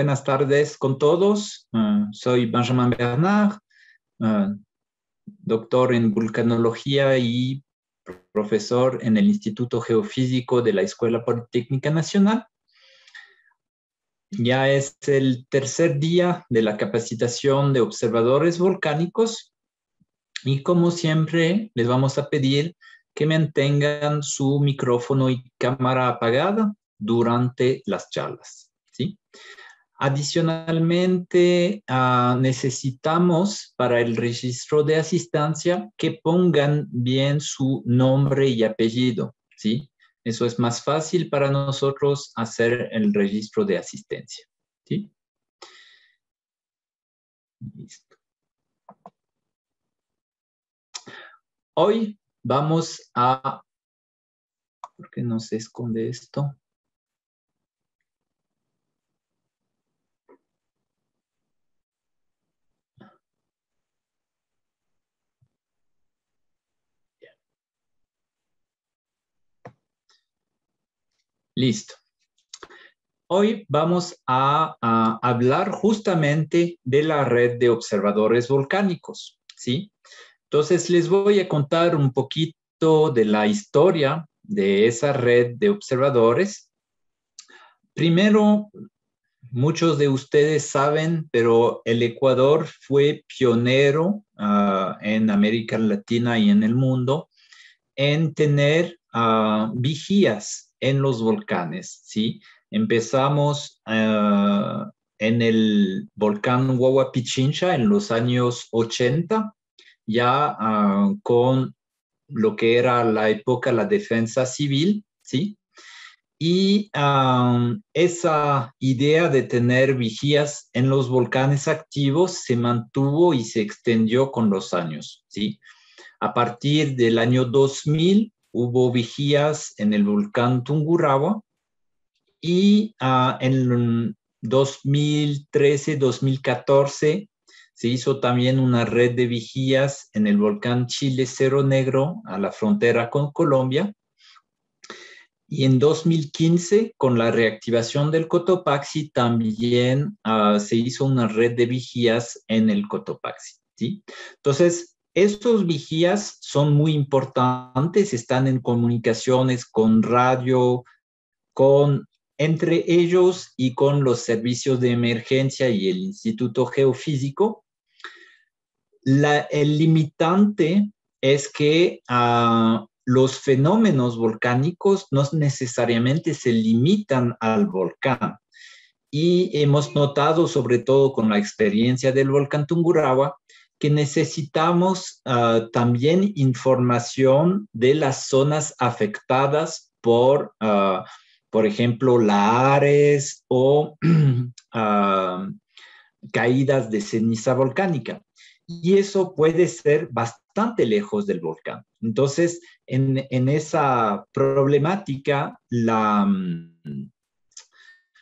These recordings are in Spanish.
Buenas tardes con todos. Ah, soy Benjamin Bernard, ah, doctor en vulcanología y profesor en el Instituto Geofísico de la Escuela Politécnica Nacional. Ya es el tercer día de la capacitación de observadores volcánicos y como siempre les vamos a pedir que mantengan su micrófono y cámara apagada durante las charlas. ¿sí? Adicionalmente, ah, necesitamos para el registro de asistencia que pongan bien su nombre y apellido, ¿sí? Eso es más fácil para nosotros hacer el registro de asistencia, ¿sí? Hoy vamos a... ¿Por qué no se esconde esto? Listo. Hoy vamos a, hablar justamente de la red de observadores volcánicos, ¿sí? Entonces les voy a contar un poquito de la historia de esa red de observadores. Primero, muchos de ustedes saben, pero el Ecuador fue pionero ah, en América Latina y en el mundo en tener ah, vigías en los volcanes, ¿sí? Empezamos eh, en el volcán Huahua Pichincha en los años 80, ya ah, con lo que era la época la defensa civil, ¿sí? Y esa idea de tener vigías en los volcanes activos se mantuvo y se extendió con los años, ¿sí? A partir del año 2000 hubo vigías en el volcán Tungurahua y ah, en 2013-2014 se hizo también una red de vigías en el volcán Chile Cero Negro a la frontera con Colombia. Y en 2015, con la reactivación del Cotopaxi, también ah, se hizo una red de vigías en el Cotopaxi. ¿sí? Entonces, estos vigías son muy importantes, están en comunicaciones con radio, entre ellos y con los servicios de emergencia y el Instituto Geofísico. el limitante es que ah, los fenómenos volcánicos no necesariamente se limitan al volcán. Y hemos notado, sobre todo con la experiencia del volcán Tungurahua, que necesitamos ah, también información de las zonas afectadas por, ah, por ejemplo, lares o ah, caídas de ceniza volcánica. Y eso puede ser bastante lejos del volcán. Entonces, en, esa problemática, la... Mm,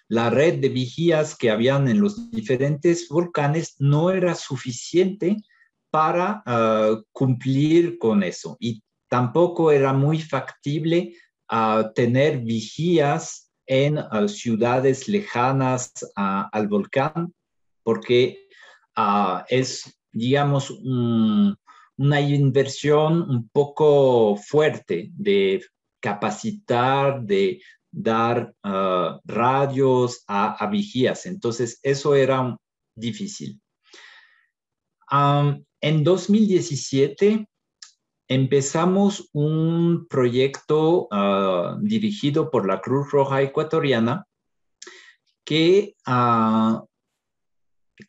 la red de vigías que habían en los diferentes volcanes no era suficiente para ah, cumplir con eso y tampoco era muy factible ah, tener vigías en ah, ciudades lejanas al volcán porque es, digamos, una inversión un poco fuerte de capacitar, de dar ah, radios a, vigías. Entonces, eso era difícil. en 2017 empezamos un proyecto ah, dirigido por la Cruz Roja Ecuatoriana que ah,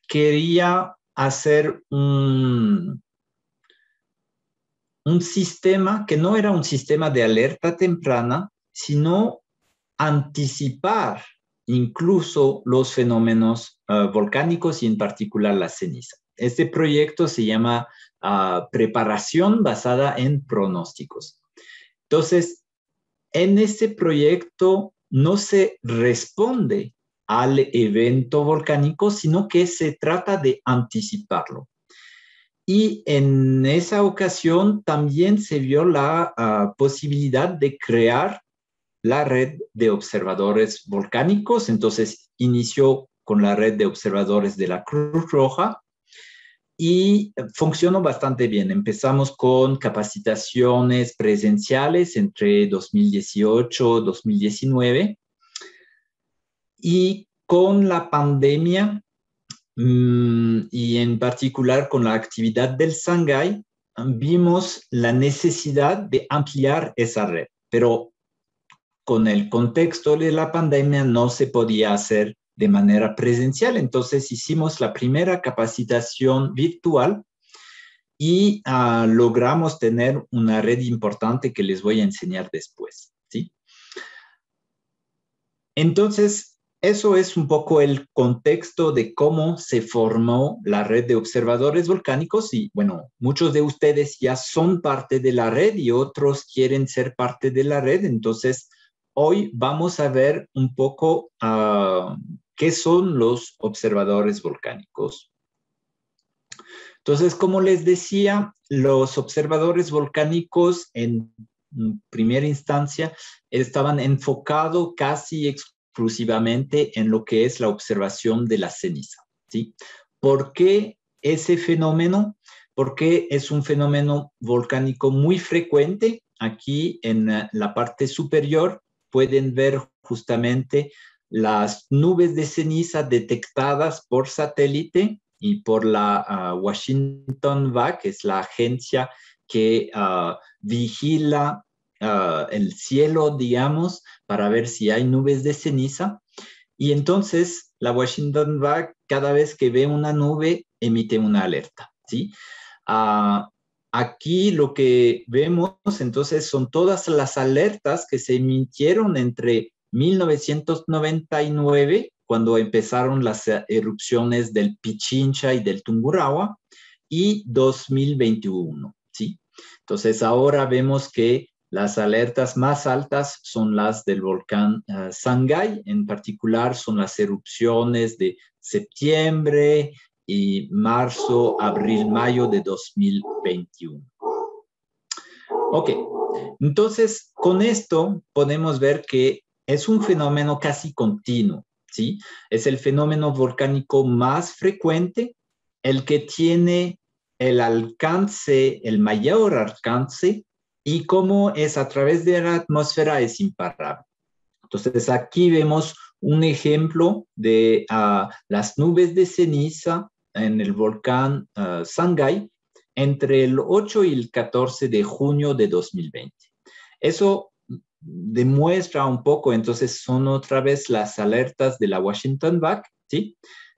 quería hacer un, un sistema que no era un sistema de alerta temprana, sino anticipar incluso los fenómenos eh, volcánicos y en particular la ceniza. Este proyecto se llama ah, Preparación basada en pronósticos. Entonces, en este proyecto no se responde al evento volcánico, sino que se trata de anticiparlo. Y en esa ocasión también se vio la ah, posibilidad de crear la red de observadores volcánicos, entonces inició con la red de observadores de la Cruz Roja y funcionó bastante bien. Empezamos con capacitaciones presenciales entre 2018 y 2019 y con la pandemia mm, y en particular con la actividad del Shanghai, vimos la necesidad de ampliar esa red, pero con el contexto de la pandemia no se podía hacer de manera presencial. Entonces hicimos la primera capacitación virtual y ah, logramos tener una red importante que les voy a enseñar después. ¿sí? Entonces, eso es un poco el contexto de cómo se formó la red de observadores volcánicos y bueno, muchos de ustedes ya son parte de la red y otros quieren ser parte de la red, entonces hoy vamos a ver un poco ah, qué son los observadores volcánicos. Entonces, como les decía, los observadores volcánicos en primera instancia estaban enfocados casi exclusivamente en lo que es la observación de la ceniza. ¿sí? ¿Por qué ese fenómeno? Porque es un fenómeno volcánico muy frecuente aquí en eh, la parte superior pueden ver justamente las nubes de ceniza detectadas por satélite y por la ah, Washington VAC, que es la agencia que ah, vigila ah, el cielo, digamos, para ver si hay nubes de ceniza. Y entonces la Washington VAC, cada vez que ve una nube, emite una alerta, ¿sí? Aquí lo que vemos entonces son todas las alertas que se emitieron entre 1999, cuando empezaron las eh, erupciones del Pichincha y del Tungurahua, y 2021, ¿sí? Entonces ahora vemos que las alertas más altas son las del volcán eh, Sangay, en particular son las erupciones de septiembre, y marzo, abril, mayo de 2021. Ok, entonces con esto podemos ver que es un fenómeno casi continuo, ¿sí? Es el fenómeno volcánico más frecuente, el que tiene el alcance, el mayor alcance, y como es a través de la atmósfera es imparable. Entonces aquí vemos un ejemplo de ah, las nubes de ceniza en el volcán eh, Sangai, entre el 8 y el 14 de junio de 2020. Eso demuestra un poco, entonces son otra vez las alertas de la Washington Back, ¿sí?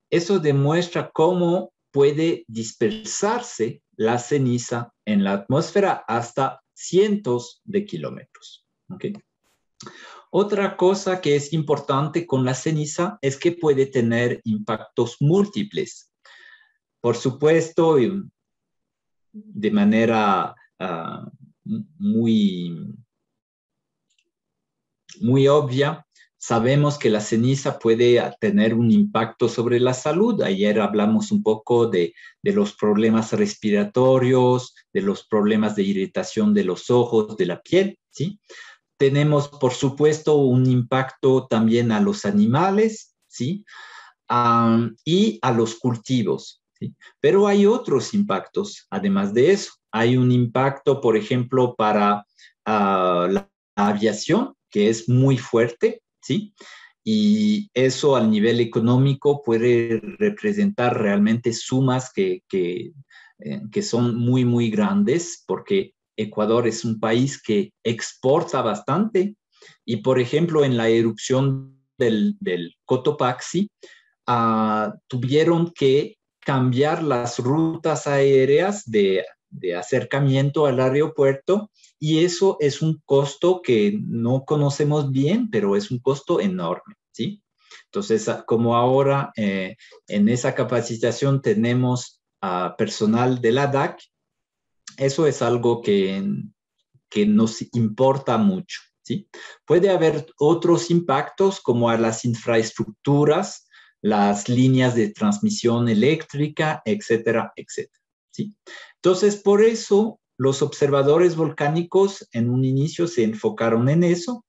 Eso demuestra cómo puede dispersarse la ceniza en la atmósfera hasta cientos de kilómetros. Otra cosa que es importante con la ceniza es que puede tener impactos múltiples por supuesto, de manera ah, muy, muy obvia, sabemos que la ceniza puede tener un impacto sobre la salud. Ayer hablamos un poco de, los problemas respiratorios, de los problemas de irritación de los ojos, de la piel, Tenemos, por supuesto, un impacto también a los animales, ¿sí? Ah, y a los cultivos. Pero hay otros impactos, además de eso. Hay un impacto, por ejemplo, para ah, la aviación, que es muy fuerte, ¿sí? Y eso al nivel económico puede representar realmente sumas que, que, eh, que son muy, muy grandes, porque Ecuador es un país que exporta bastante. Y, por ejemplo, en la erupción del, del Cotopaxi, ah, tuvieron que cambiar las rutas aéreas de, acercamiento al aeropuerto y eso es un costo que no conocemos bien, pero es un costo enorme, ¿sí? Entonces, ah, como ahora eh, en esa capacitación tenemos a personal de la DAC, eso es algo que, que nos importa mucho. ¿sí? Puede haber otros impactos como a las infraestructuras las líneas de transmisión eléctrica, etcétera, etcétera. ¿sí? Entonces, por eso los observadores volcánicos en un inicio se enfocaron en eso,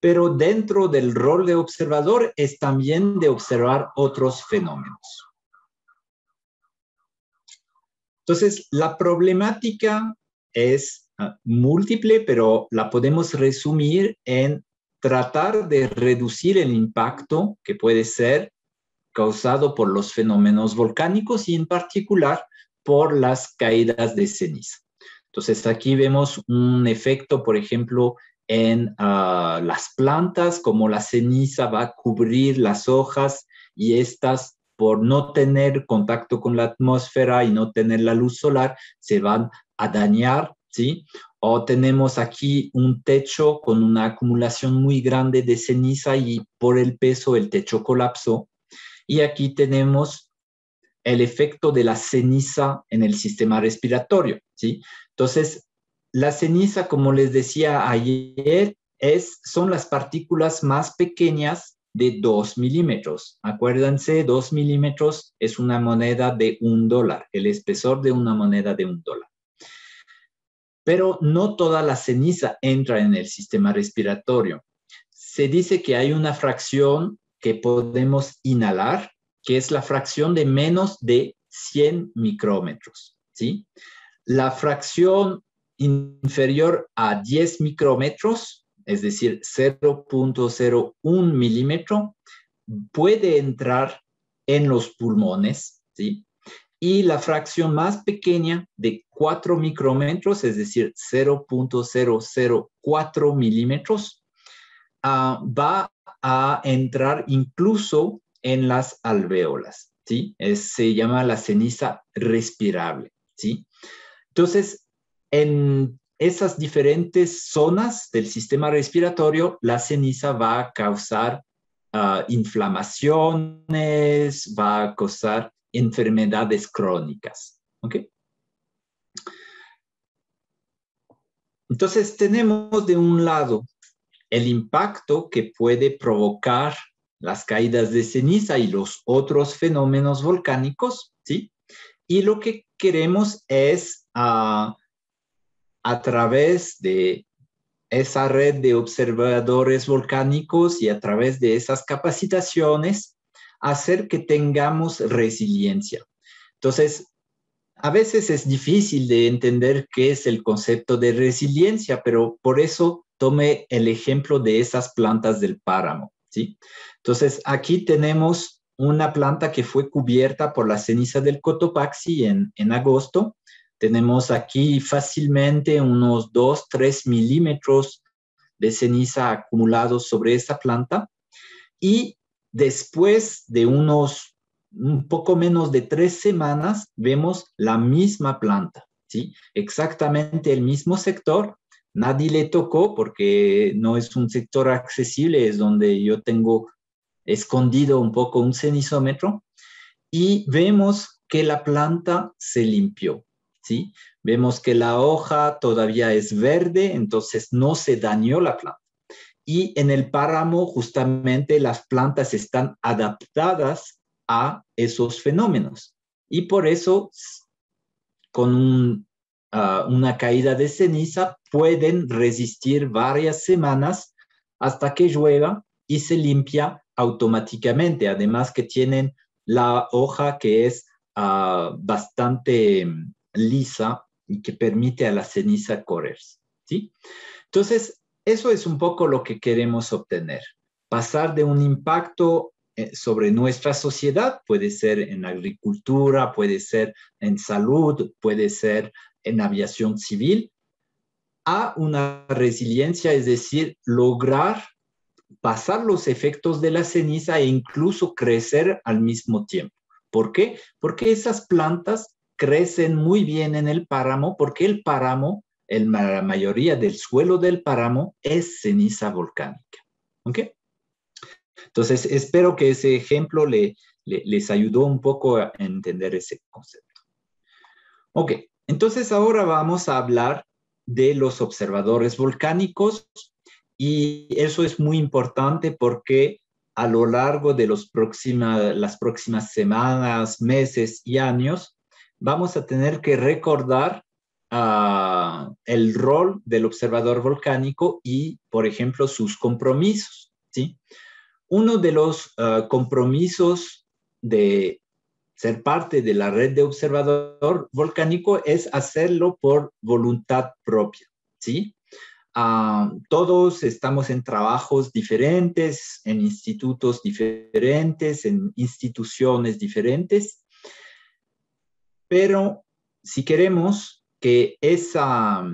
pero dentro del rol de observador es también de observar otros fenómenos. Entonces, la problemática es ah, múltiple, pero la podemos resumir en tratar de reducir el impacto que puede ser causado por los fenómenos volcánicos y en particular por las caídas de ceniza. Entonces aquí vemos un efecto, por ejemplo, en ah, las plantas, como la ceniza va a cubrir las hojas y estas por no tener contacto con la atmósfera y no tener la luz solar, se van a dañar, ¿sí? O tenemos aquí un techo con una acumulación muy grande de ceniza y por el peso el techo colapsó. Y aquí tenemos el efecto de la ceniza en el sistema respiratorio, ¿sí? Entonces, la ceniza, como les decía ayer, es, son las partículas más pequeñas de 2 milímetros. Acuérdense, 2 milímetros es una moneda de un dólar, el espesor de una moneda de un dólar. Pero no toda la ceniza entra en el sistema respiratorio. Se dice que hay una fracción que podemos inhalar, que es la fracción de menos de 100 micrómetros. ¿sí? La fracción inferior a 10 micrómetros, es decir, 0.01 milímetro, puede entrar en los pulmones, ¿sí? Y la fracción más pequeña de 4 micrómetros, es decir, 0.004 milímetros, ah, va va a entrar incluso en las alvéolas, ¿sí? se llama la ceniza respirable, ¿sí? Entonces, en esas diferentes zonas del sistema respiratorio, la ceniza va a causar ah, inflamaciones, va a causar enfermedades crónicas. ¿ok? Entonces tenemos de un lado el impacto que puede provocar las caídas de ceniza y los otros fenómenos volcánicos, ¿sí? Y lo que queremos es, ah, a través de esa red de observadores volcánicos y a través de esas capacitaciones, hacer que tengamos resiliencia. Entonces, a veces es difícil de entender qué es el concepto de resiliencia, pero por eso tome el ejemplo de esas plantas del páramo, ¿sí? Entonces, aquí tenemos una planta que fue cubierta por la ceniza del Cotopaxi en, en agosto. Tenemos aquí fácilmente unos 2, 3 milímetros de ceniza acumulados sobre esta planta. Y después de unos un poco menos de tres semanas, vemos la misma planta, ¿sí? Exactamente el mismo sector, Nadie le tocó porque no es un sector accesible, es donde yo tengo escondido un poco un cenisómetro y vemos que la planta se limpió, ¿sí? Vemos que la hoja todavía es verde, entonces no se dañó la planta. Y en el páramo justamente las plantas están adaptadas a esos fenómenos. Y por eso, con un Ah, una caída de ceniza pueden resistir varias semanas hasta que llueva y se limpia automáticamente. Además que tienen la hoja que es ah, bastante mm, lisa y que permite a la ceniza correr. Entonces, eso es un poco lo que queremos obtener. Pasar de un impacto eh, sobre nuestra sociedad, puede ser en agricultura, puede ser en salud, puede ser en aviación civil a una resiliencia, es decir, lograr pasar los efectos de la ceniza e incluso crecer al mismo tiempo. ¿Por qué? Porque esas plantas crecen muy bien en el páramo porque el páramo, la mayoría del suelo del páramo es ceniza volcánica. ¿Ok? Entonces, espero que ese ejemplo les ayudó un poco a entender ese concepto. Ok, entonces ahora vamos a hablar de los observadores volcánicos y eso es muy importante porque a lo largo de los las próximas semanas, meses y años, vamos a tener que recordar ah, el rol del observador volcánico y, por ejemplo, sus compromisos. Uno de los ah, compromisos de ser parte de la red de observador volcánico es hacerlo por voluntad propia, ¿sí? Ah, todos estamos en trabajos diferentes, en institutos diferentes, en instituciones diferentes, pero si queremos que esa,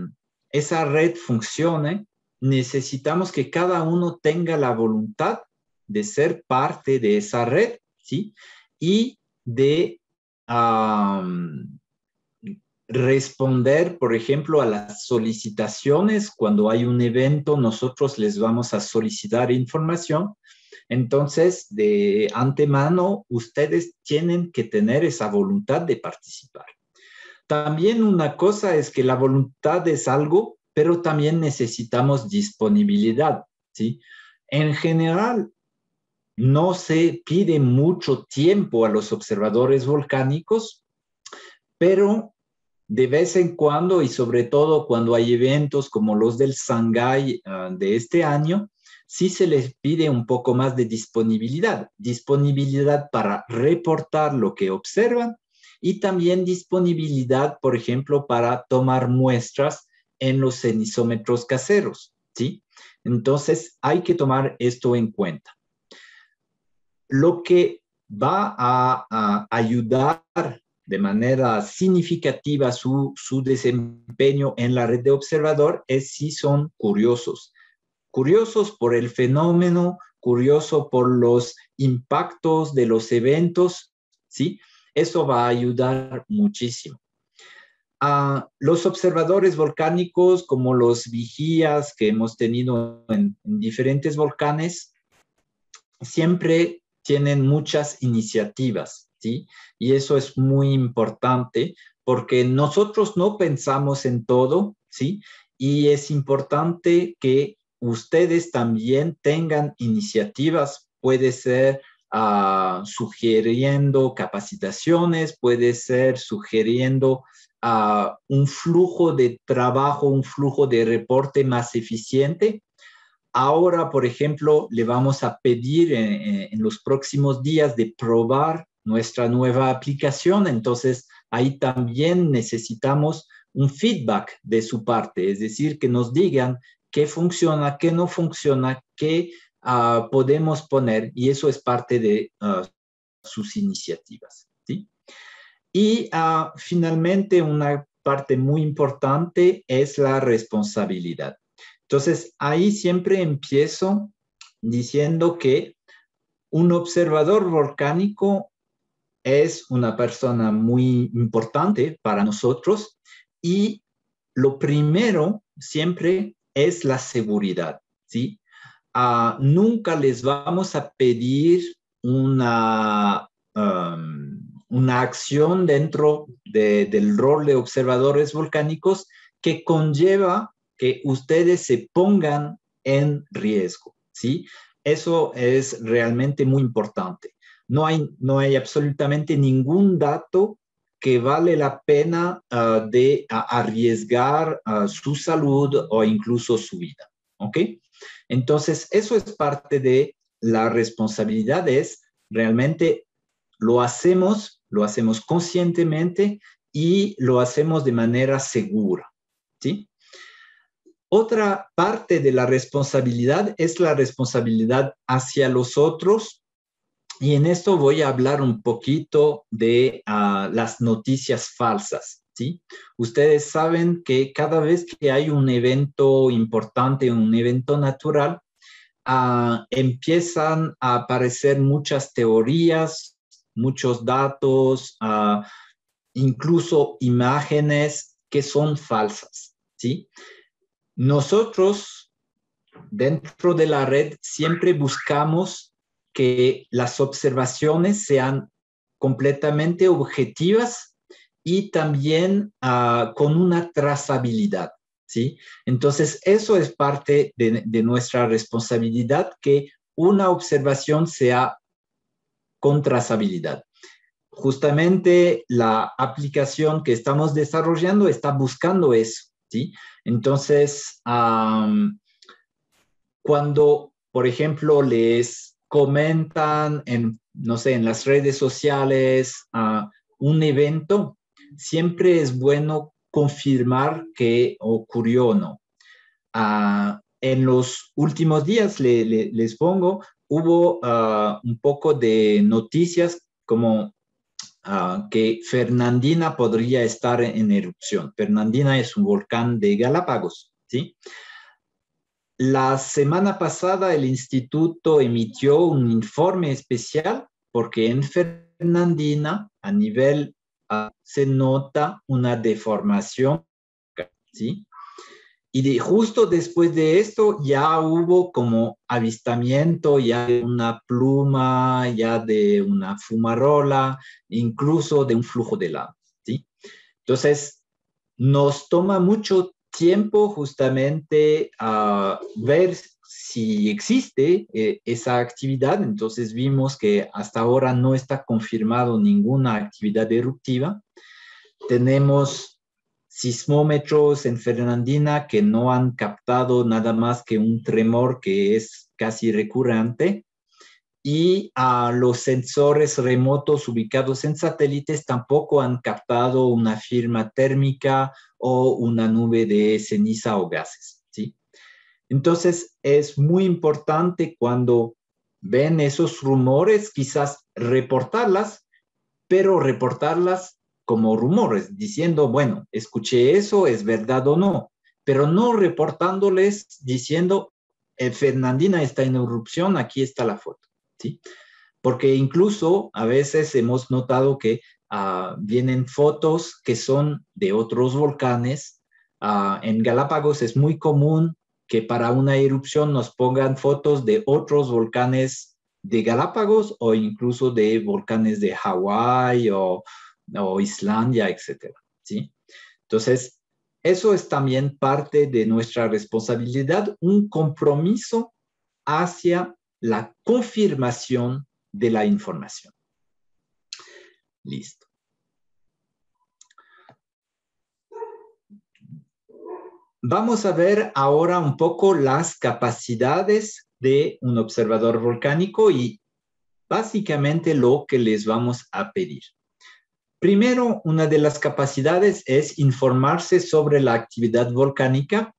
esa red funcione, necesitamos que cada uno tenga la voluntad de ser parte de esa red, ¿sí? Y de responder, por ejemplo, a las solicitaciones. Cuando hay un evento, nosotros les vamos a solicitar información. Entonces, de antemano, ustedes tienen que tener esa voluntad de participar. También una cosa es que la voluntad es algo, pero también necesitamos disponibilidad, En general, no se pide mucho tiempo a los observadores volcánicos, pero de vez en cuando y sobre todo cuando hay eventos como los del Shanghái ah, de este año, sí se les pide un poco más de disponibilidad, disponibilidad para reportar lo que observan y también disponibilidad, por ejemplo, para tomar muestras en los cenizómetros caseros, ¿sí? Entonces hay que tomar esto en cuenta lo que va a, ayudar de manera significativa su, su, desempeño en la red de observador es si son curiosos. Curiosos por el fenómeno, curioso por los impactos de los eventos, ¿sí? Eso va a ayudar muchísimo. a ah, los observadores volcánicos, como los vigías que hemos tenido en diferentes volcanes, siempre tienen muchas iniciativas, ¿sí? Y eso es muy importante porque nosotros no pensamos en todo, ¿sí? Y es importante que ustedes también tengan iniciativas, puede ser ah, sugiriendo capacitaciones, puede ser sugiriendo ah, un flujo de trabajo, un flujo de reporte más eficiente, Ahora, por ejemplo, le vamos a pedir en, los próximos días de probar nuestra nueva aplicación, entonces ahí también necesitamos un feedback de su parte, es decir, que nos digan qué funciona, qué no funciona, qué ah, podemos poner, y eso es parte de ah, sus iniciativas. Y ah, finalmente, una parte muy importante es la responsabilidad. Entonces, ahí siempre empiezo diciendo que un observador volcánico es una persona muy importante para nosotros y lo primero siempre es la seguridad, ¿sí? Ah, nunca les vamos a pedir una, um, una acción dentro del rol de observadores volcánicos que conlleva que ustedes se pongan en riesgo, ¿sí? Eso es realmente muy importante. No hay, no hay absolutamente ningún dato que vale la pena ah, de arriesgar ah, su salud o incluso su vida, ¿ok? Entonces, eso es parte de la responsabilidad, realmente lo hacemos, lo hacemos conscientemente y lo hacemos de manera segura, ¿sí? Otra parte de la responsabilidad es la responsabilidad hacia los otros. Y en esto voy a hablar un poquito de ah, las noticias falsas. ¿sí? Ustedes saben que cada vez que hay un evento importante, un evento natural, ah, empiezan a aparecer muchas teorías, muchos datos, ah, incluso imágenes que son falsas. ¿sí? Nosotros, dentro de la red, siempre buscamos que las observaciones sean completamente objetivas y también ah, con una trazabilidad. ¿sí? Entonces, eso es parte de nuestra responsabilidad, que una observación sea con trazabilidad justamente la aplicación que estamos desarrollando está buscando eso, entonces, cuando, por ejemplo, les comentan en, no sé, en las redes sociales ah, un evento, siempre es bueno confirmar que ocurrió o no. Ah, en los últimos días, les pongo, hubo ah, un poco de noticias como Ah, que Fernandina podría estar en erupción. Fernandina es un volcán de Galápagos, La semana pasada el instituto emitió un informe especial porque en Fernandina a nivel ah, se nota una deformación, y justo después de esto ya hubo como avistamiento, ya de una pluma, ya de una fumarola, incluso de un flujo de lava. ¿sí? Entonces, nos toma mucho tiempo justamente a ah, ver si existe eh, esa actividad. Entonces vimos que hasta ahora no está confirmado ninguna actividad eruptiva. Tenemos sismómetros en Fernandina que no han captado nada más que un tremor que es casi recurrente y a los sensores remotos ubicados en satélites tampoco han captado una firma térmica o una nube de ceniza o gases. ¿sí? Entonces es muy importante cuando ven esos rumores, quizás reportarlas, pero reportarlas como rumores, diciendo, bueno, escuché eso, es verdad o no, pero no reportándoles diciendo, eh, Fernandina está en erupción, aquí está la foto, ¿sí? Porque incluso a veces hemos notado que ah, vienen fotos que son de otros volcanes. Ah, en Galápagos es muy común que para una erupción nos pongan fotos de otros volcanes de Galápagos o incluso de volcanes de Hawái o, o Islandia, etcétera, ¿sí? Entonces, eso es también parte de nuestra responsabilidad, un compromiso hacia la confirmación de la información. Listo. Vamos a ver ahora un poco las capacidades de un observador volcánico y básicamente lo que les vamos a pedir. Primero, una de las capacidades es informarse sobre la actividad volcánica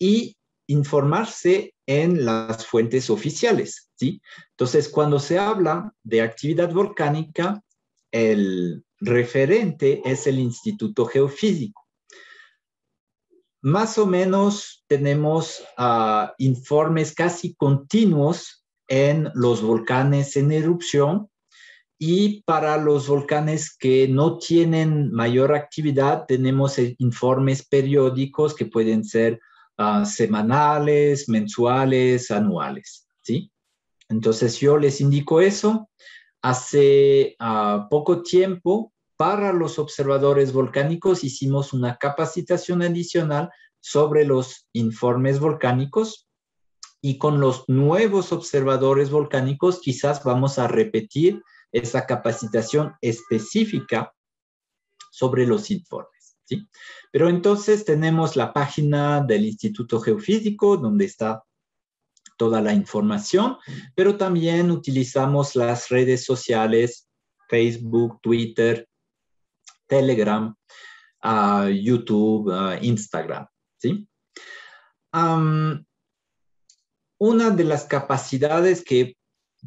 y informarse en las fuentes oficiales. ¿sí? Entonces, cuando se habla de actividad volcánica, el referente es el Instituto Geofísico. Más o menos tenemos ah, informes casi continuos en los volcanes en erupción y para los volcanes que no tienen mayor actividad, tenemos e, informes periódicos que pueden ser ah, semanales, mensuales, anuales. ¿sí? Entonces yo les indico eso. Hace ah, poco tiempo, para los observadores volcánicos, hicimos una capacitación adicional sobre los informes volcánicos y con los nuevos observadores volcánicos quizás vamos a repetir esa capacitación específica sobre los informes. ¿sí? Pero entonces tenemos la página del Instituto Geofísico, donde está toda la información, pero también utilizamos las redes sociales, Facebook, Twitter, Telegram, ah, YouTube, ah, Instagram. ¿sí? una de las capacidades que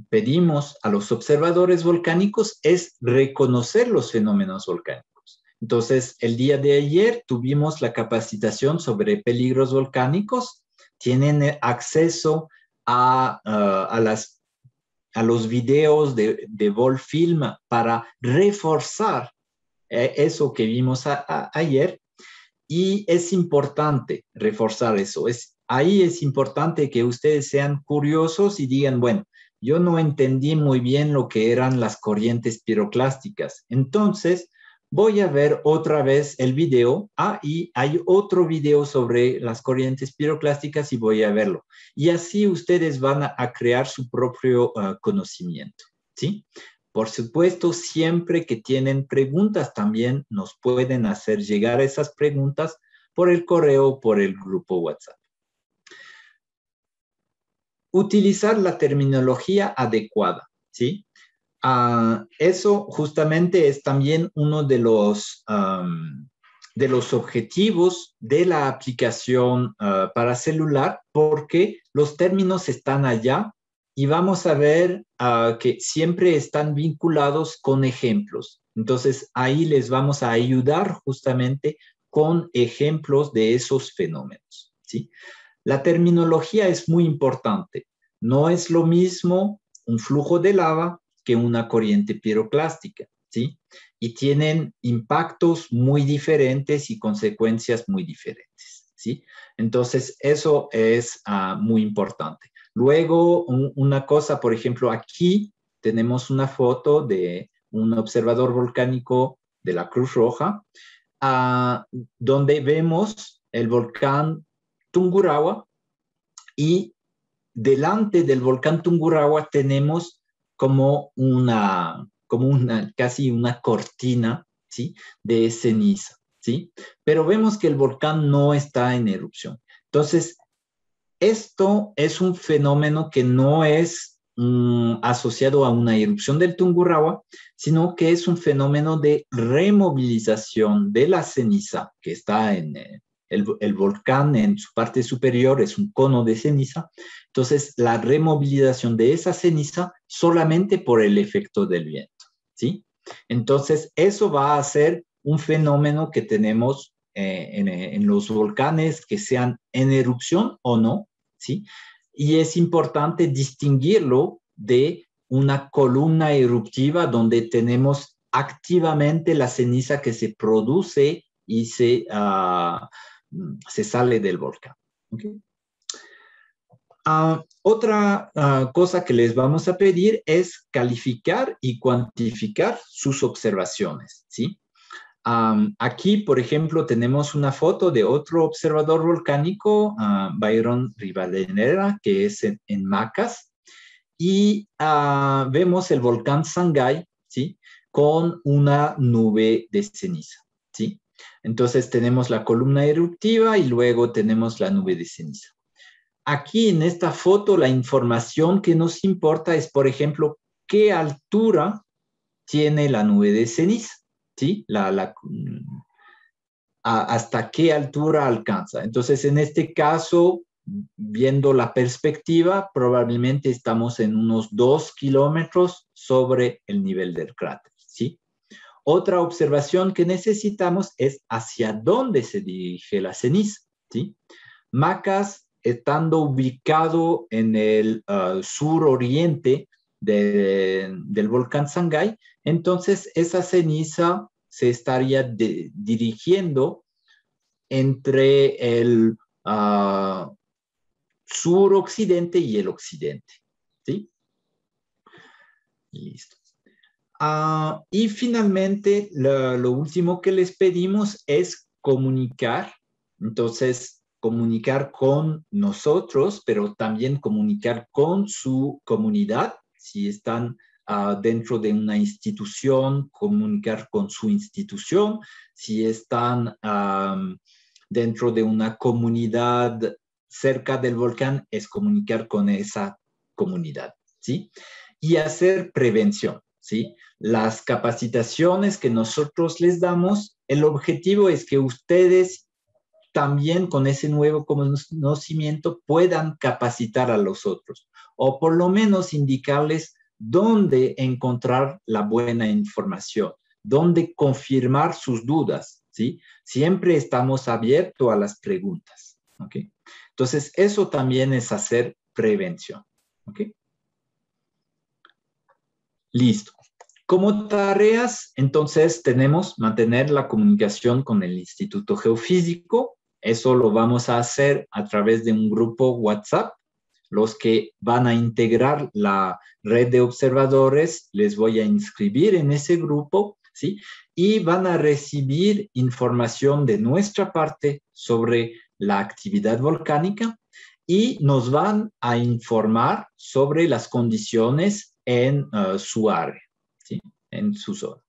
pedimos a los observadores volcánicos es reconocer los fenómenos volcánicos. Entonces, el día de ayer tuvimos la capacitación sobre peligros volcánicos. Tienen acceso a, a, las, a los videos de, de Volfilm para reforzar eh, eso que vimos ayer. Y es importante reforzar eso. ahí es importante que ustedes sean curiosos y digan, bueno, yo no entendí muy bien lo que eran las corrientes piroclásticas. Entonces, voy a ver otra vez el video. Ah, y hay otro video sobre las corrientes piroclásticas y voy a verlo. Y así ustedes van a, crear su propio ah, conocimiento, ¿sí? Por supuesto, siempre que tienen preguntas también nos pueden hacer llegar esas preguntas por el correo o por el grupo WhatsApp utilizar la terminología adecuada, ¿sí? Ah, eso justamente es también uno de los, de los objetivos de la aplicación ah, para celular, porque los términos están allá y vamos a ver ah, que siempre están vinculados con ejemplos. Entonces ahí les vamos a ayudar justamente con ejemplos de esos fenómenos. ¿sí? La terminología es muy importante. No es lo mismo un flujo de lava que una corriente piroclástica, ¿sí? Y tienen impactos muy diferentes y consecuencias muy diferentes, ¿sí? Entonces, eso es ah, muy importante. Luego, una cosa, por ejemplo, aquí tenemos una foto de un observador volcánico de la Cruz Roja, ah, donde vemos el volcán Tungurahua y delante del volcán Tungurahua tenemos como una, como una casi una cortina ¿sí? de ceniza. ¿sí? Pero vemos que el volcán no está en erupción. Entonces, esto es un fenómeno que no es mm, asociado a una erupción del Tungurahua, sino que es un fenómeno de removilización de la ceniza que está en, eh, el, volcán en su parte superior es un cono de ceniza, entonces la removilización de esa ceniza solamente por el efecto del viento, ¿sí? Entonces eso va a ser un fenómeno que tenemos eh, eh, en, los volcanes que sean en erupción o no, ¿sí? Y es importante distinguirlo de una columna eruptiva donde tenemos activamente la ceniza que se produce y se, ah, Mm, se sale del volcán. Ah, otra ah, cosa que les vamos a pedir es calificar y cuantificar sus observaciones, ¿sí? aquí, por ejemplo, tenemos una foto de otro observador volcánico, ah, Byron Rivadeneira, que es en, Macas, y vemos el volcán Sangay, ¿sí? Con una nube de ceniza. Entonces tenemos la columna eruptiva y luego tenemos la nube de ceniza. Aquí en esta foto la información que nos importa es, por ejemplo, qué altura tiene la nube de ceniza, ¿sí? Mm, hasta qué altura alcanza. Entonces, en este caso, viendo la perspectiva, probablemente estamos en unos dos kilómetros sobre el nivel del cráter. Otra observación que necesitamos es hacia dónde se dirige la ceniza. Macas, estando ubicado en el ah, suroriente sur oriente del volcán Sangay, entonces esa ceniza se estaría dirigiendo entre el ah, suroccidente sur occidente y el occidente. Listo. Ah, y finalmente, lo, último que les pedimos es comunicar. Entonces, comunicar con nosotros, pero también comunicar con su comunidad. Si están ah, dentro de una institución, comunicar con su institución. Si están dentro de una comunidad cerca del volcán, es comunicar con esa comunidad. ¿sí? Y hacer prevención. ¿sí? Las capacitaciones que nosotros les damos, el objetivo es que ustedes también con ese nuevo conocimiento puedan capacitar a los otros o por lo menos indicarles dónde encontrar la buena información, dónde confirmar sus dudas, ¿sí? Siempre estamos abiertos a las preguntas, Entonces, eso también es hacer prevención, Listo. Como tareas, entonces tenemos mantener la comunicación con el Instituto Geofísico. Eso lo vamos a hacer a través de un grupo WhatsApp. Los que van a integrar la red de observadores, les voy a inscribir en ese grupo, ¿sí? Y van a recibir información de nuestra parte sobre la actividad volcánica y nos van a informar sobre las condiciones en eh, su área, en su zona.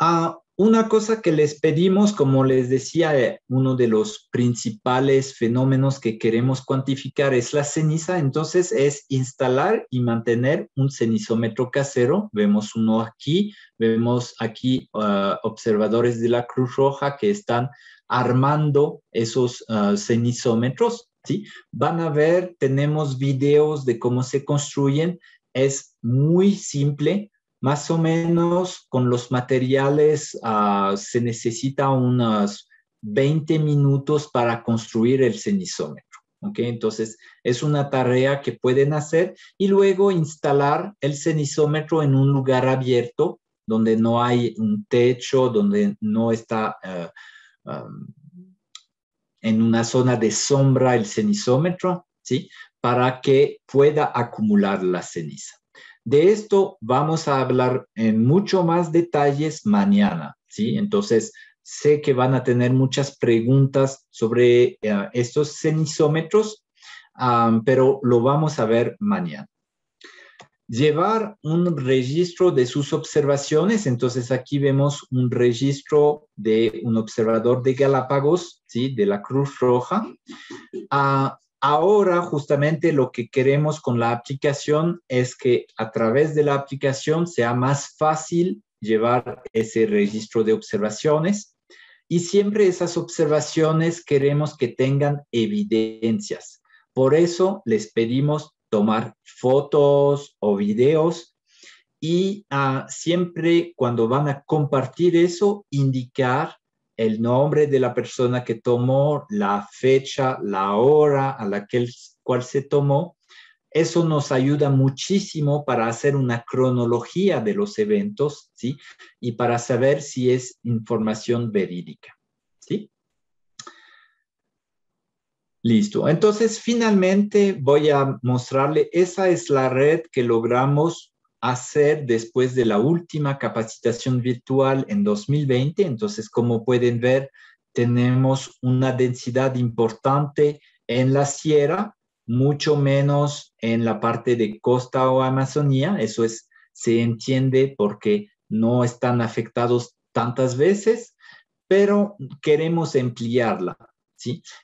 Ah, una cosa que les pedimos, como les decía, eh, uno de los principales fenómenos que queremos cuantificar es la ceniza, entonces es instalar y mantener un cenizómetro casero. Vemos uno aquí, vemos aquí ah, observadores de la Cruz Roja que están armando esos cenisómetros ah, cenizómetros Van a ver, tenemos videos de cómo se construyen, es muy simple, más o menos con los materiales ah, se necesita unos 20 minutos para construir el cenizómetro. Entonces, es una tarea que pueden hacer y luego instalar el cenizómetro en un lugar abierto donde no hay un techo, donde no está ah, ah, en una zona de sombra el cenizómetro, ¿sí? Para que pueda acumular la ceniza. De esto vamos a hablar en mucho más detalles mañana, ¿sí? Entonces, sé que van a tener muchas preguntas sobre eh, estos cenizómetros, pero lo vamos a ver mañana llevar un registro de sus observaciones. Entonces aquí vemos un registro de un observador de Galápagos, ¿sí? de la Cruz Roja. Ah, ahora justamente lo que queremos con la aplicación es que a través de la aplicación sea más fácil llevar ese registro de observaciones. Y siempre esas observaciones queremos que tengan evidencias. Por eso les pedimos tomar fotos o videos y ah, siempre cuando van a compartir eso, indicar el nombre de la persona que tomó, la fecha, la hora a la que cual se tomó. Eso nos ayuda muchísimo para hacer una cronología de los eventos, ¿sí? Y para saber si es información verídica. Listo. Entonces, finalmente voy a mostrarle, esa es la red que logramos hacer después de la última capacitación virtual en 2020. Entonces, como pueden ver, tenemos una densidad importante en la sierra, mucho menos en la parte de costa o Amazonía. Eso es, se entiende porque no están afectados tantas veces, pero queremos ampliarla.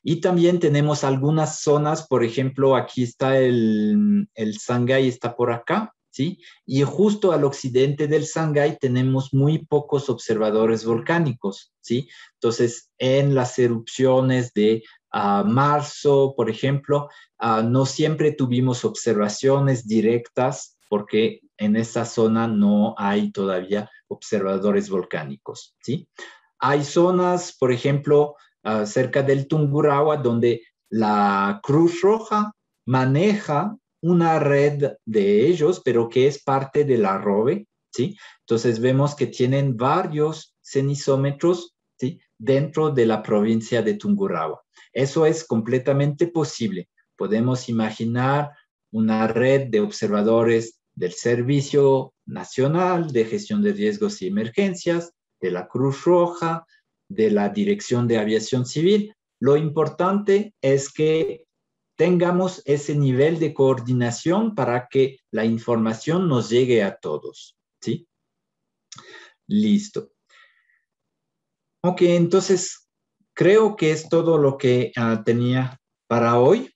Y también tenemos algunas zonas, por ejemplo, aquí está el, el está por acá, ¿sí? Y justo al occidente del Sangay tenemos muy pocos observadores volcánicos, ¿sí? Entonces, en las erupciones de ah, marzo, por ejemplo, ah, no siempre tuvimos observaciones directas porque en esa zona no hay todavía observadores volcánicos, ¿sí? Hay zonas, por ejemplo, cerca del Tungurahua, donde la Cruz Roja maneja una red de ellos, pero que es parte de la ROVE. ¿sí? Entonces vemos que tienen varios cenisómetros Dentro de la provincia de Tungurahua. Eso es completamente posible. Podemos imaginar una red de observadores del Servicio Nacional de Gestión de Riesgos y Emergencias, de la Cruz Roja, de la Dirección de Aviación Civil. Lo importante es que tengamos ese nivel de coordinación para que la información nos llegue a todos. ¿Sí? Listo. Ok, entonces creo que es todo lo que ah, tenía para hoy.